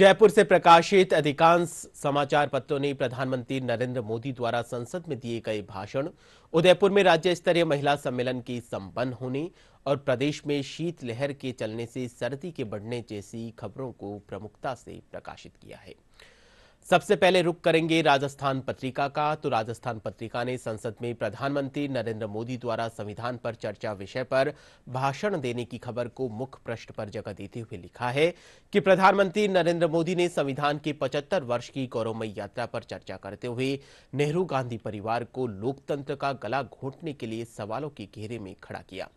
जयपुर से प्रकाशित अधिकांश समाचार पत्रों ने प्रधानमंत्री नरेंद्र मोदी द्वारा संसद में दिए गए भाषण उदयपुर में राज्य स्तरीय महिला सम्मेलन की संपन्न होने और प्रदेश में शीतलहर के चलने से सर्दी के बढ़ने जैसी खबरों को प्रमुखता से प्रकाशित किया है सबसे पहले रुक करेंगे राजस्थान पत्रिका का तो राजस्थान पत्रिका ने संसद में प्रधानमंत्री नरेंद्र मोदी द्वारा संविधान पर चर्चा विषय पर भाषण देने की खबर को मुख्य पृष्ठ पर जगह देते हुए लिखा है कि प्रधानमंत्री नरेंद्र मोदी ने संविधान के 75 वर्ष की गौरवमय यात्रा पर चर्चा करते हुए नेहरू गांधी परिवार को लोकतंत्र का गला घोंटने के लिए सवालों के घेरे में खड़ा किया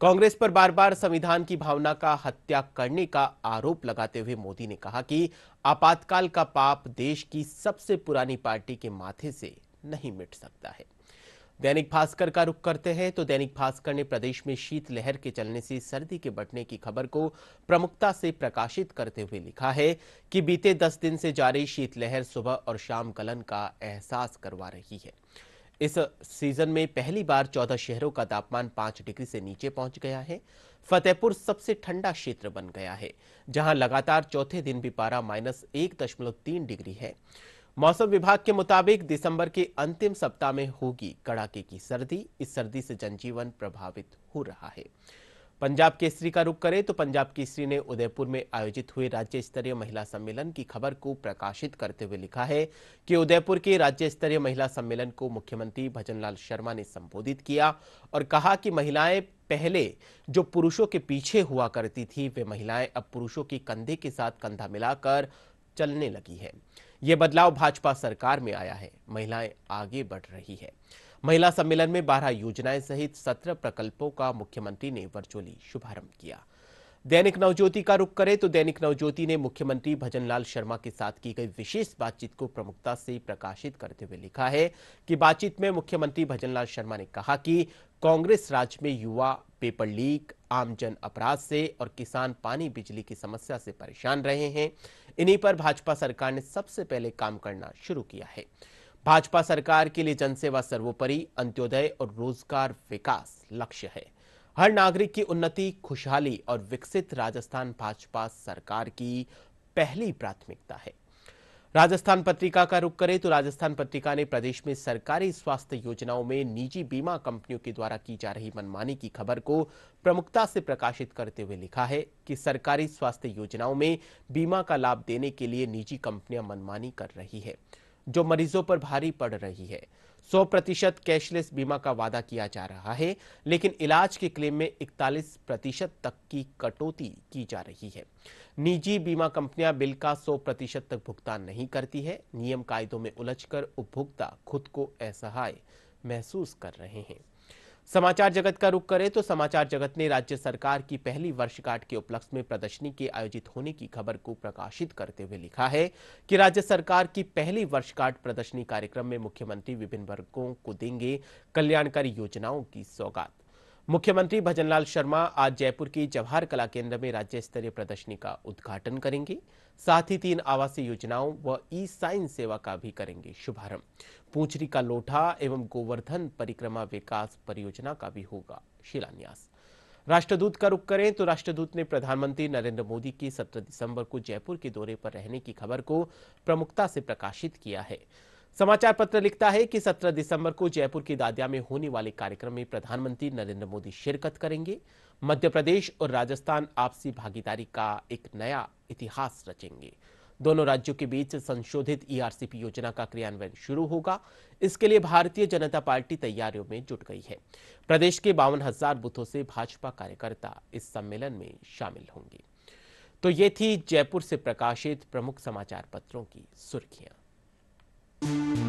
कांग्रेस पर बार बार संविधान की भावना का हत्या करने का आरोप लगाते हुए मोदी ने कहा कि आपातकाल का पाप देश की सबसे पुरानी पार्टी के माथे से नहीं मिट सकता है दैनिक भास्कर का रुख करते हैं तो दैनिक भास्कर ने प्रदेश में शीतलहर के चलने से सर्दी के बढ़ने की खबर को प्रमुखता से प्रकाशित करते हुए लिखा है कि बीते दस दिन से जारी शीतलहर सुबह और शाम गलन का एहसास करवा रही है इस सीजन में पहली बार 14 शहरों का तापमान 5 डिग्री से नीचे पहुंच गया है फतेहपुर सबसे ठंडा क्षेत्र बन गया है जहां लगातार चौथे दिन भी पारा माइनस एक दशमलव तीन डिग्री है मौसम विभाग के मुताबिक दिसंबर के अंतिम सप्ताह में होगी कड़ाके की सर्दी इस सर्दी से जनजीवन प्रभावित हो रहा है पंजाब केसरी का रुख करें तो पंजाब केसरी ने उदयपुर में आयोजित हुए राज्य स्तरीय महिला सम्मेलन की खबर को प्रकाशित करते हुए लिखा है कि उदयपुर के राज्य स्तरीय महिला सम्मेलन को मुख्यमंत्री भजनलाल शर्मा ने संबोधित किया और कहा कि महिलाएं पहले जो पुरुषों के पीछे हुआ करती थी वे महिलाएं अब पुरुषों के कंधे के साथ कंधा मिलाकर चलने लगी है ये बदलाव भाजपा सरकार में आया है महिलाएं आगे बढ़ रही है महिला सम्मेलन में बारह योजनाएं सहित सत्रह प्रकल्पों का मुख्यमंत्री ने वर्चुअली शुभारंभ किया दैनिक नवज्योति का रुख करें तो दैनिक नवज्योति ने मुख्यमंत्री भजनलाल शर्मा के साथ की गई विशेष बातचीत को प्रमुखता से प्रकाशित करते हुए लिखा है कि बातचीत में मुख्यमंत्री भजनलाल शर्मा ने कहा कि कांग्रेस राज्य में युवा पेपर लीक आमजन अपराध से और किसान पानी बिजली की समस्या से परेशान रहे हैं इन्हीं पर भाजपा सरकार ने सबसे पहले काम करना शुरू किया है भाजपा सरकार के लिए जनसेवा सर्वोपरि अंत्योदय और रोजगार विकास लक्ष्य है हर नागरिक की उन्नति खुशहाली और विकसित राजस्थान भाजपा सरकार की पहली प्राथमिकता है राजस्थान पत्रिका का रुख करें तो राजस्थान पत्रिका ने प्रदेश में सरकारी स्वास्थ्य योजनाओं में निजी बीमा कंपनियों के द्वारा की जा रही मनमानी की खबर को प्रमुखता से प्रकाशित करते हुए लिखा है कि सरकारी स्वास्थ्य योजनाओं में बीमा का लाभ देने के लिए निजी कंपनियां मनमानी कर रही है जो मरीजों पर भारी पड़ रही है 100 प्रतिशत कैशलेस बीमा का वादा किया जा रहा है लेकिन इलाज के क्लेम में 41 प्रतिशत तक की कटौती की जा रही है निजी बीमा कंपनियां बिल का 100 प्रतिशत तक भुगतान नहीं करती है नियम कायदों में उलझकर उपभोक्ता खुद को असहाय महसूस कर रहे हैं समाचार जगत का रुख करें तो समाचार जगत ने राज्य सरकार की पहली वर्षगांठ के उपलक्ष्य में प्रदर्शनी के आयोजित होने की खबर को प्रकाशित करते हुए लिखा है कि राज्य सरकार की पहली वर्षगांठ प्रदर्शनी कार्यक्रम में मुख्यमंत्री विभिन्न वर्गों को देंगे कल्याणकारी योजनाओं की सौगात मुख्यमंत्री भजनलाल शर्मा आज जयपुर की जवाहर कला केंद्र में राज्य स्तरीय प्रदर्शनी का उद्घाटन करेंगे साथ ही तीन आवासीय योजनाओं व ई साइन सेवा का भी करेंगे शुभारंभ पूंछरी का लोठा एवं गोवर्धन परिक्रमा विकास परियोजना का भी होगा शिलान्यास राष्ट्रदूत का रुख करें तो राष्ट्रदूत ने प्रधानमंत्री नरेंद्र मोदी की 17 दिसंबर को जयपुर के दौरे पर रहने की खबर को प्रमुखता से प्रकाशित किया है समाचार पत्र लिखता है कि 17 दिसंबर को जयपुर की दादिया में होने वाले कार्यक्रम में प्रधानमंत्री नरेंद्र मोदी शिरकत करेंगे मध्य प्रदेश और राजस्थान आपसी भागीदारी का एक नया इतिहास रचेंगे दोनों राज्यों के बीच संशोधित ईआरसीपी e योजना का क्रियान्वयन शुरू होगा इसके लिए भारतीय जनता पार्टी तैयारियों में जुट गई है प्रदेश के बावन हजार बूथों से भाजपा कार्यकर्ता इस सम्मेलन में शामिल होंगे तो ये थी जयपुर से प्रकाशित प्रमुख समाचार पत्रों की सुर्खियां Thank you.